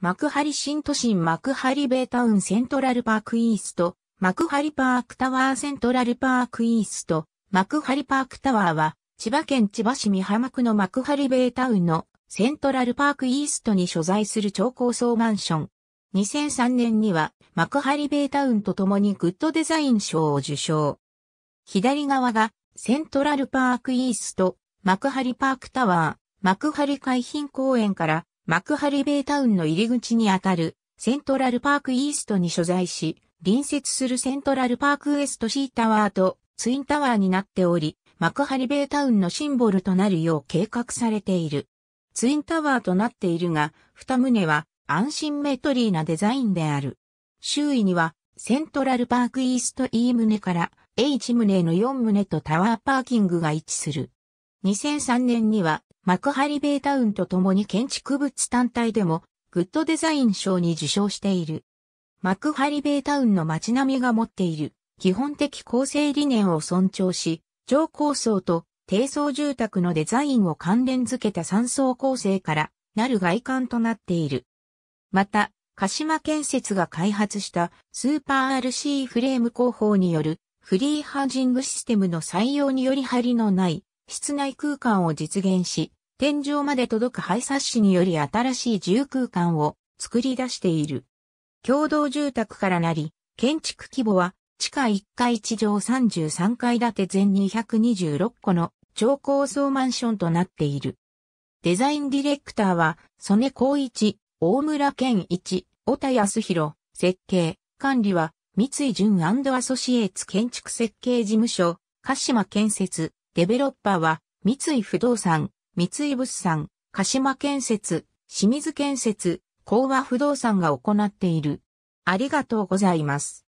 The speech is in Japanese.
幕張新都心幕張ベイタウンセントラルパークイースト、幕張パークタワーセントラルパークイースト、幕張パークタワーは、千葉県千葉市美浜区の幕張ベイタウンのセントラルパークイーストに所在する超高層マンション。2003年には幕張ベイタウンと共にグッドデザイン賞を受賞。左側がセントラルパークイースト、幕張パークタワー、幕張海浜公園から幕張ベイタウンの入り口にあたるセントラルパークイーストに所在し、隣接するセントラルパークウエストシータワーとツインタワーになっており、幕張ベイタウンのシンボルとなるよう計画されている。ツインタワーとなっているが、二棟は安心メトリーなデザインである。周囲にはセントラルパークイースト E 棟から H 棟の4棟とタワーパーキングが位置する。2003年には幕張ベイタウンと共に建築物単体でもグッドデザイン賞に受賞している。幕張ベイタウンの街並みが持っている基本的構成理念を尊重し、上高層と低層住宅のデザインを関連づけた3層構成からなる外観となっている。また、鹿島建設が開発したスーパー RC フレーム工法によるフリーハージングシステムの採用により張りのない室内空間を実現し、天井まで届く配札紙により新しい住空間を作り出している。共同住宅からなり、建築規模は地下1階地上33階建て全226個の超高層マンションとなっている。デザインディレクターは、曽根光一、大村健一、小田康弘、設計、管理は、三井淳アソシエーツ建築設計事務所、鹿島建設、デベロッパーは、三井不動産、三井物産、鹿島建設、清水建設、甲和不動産が行っている。ありがとうございます。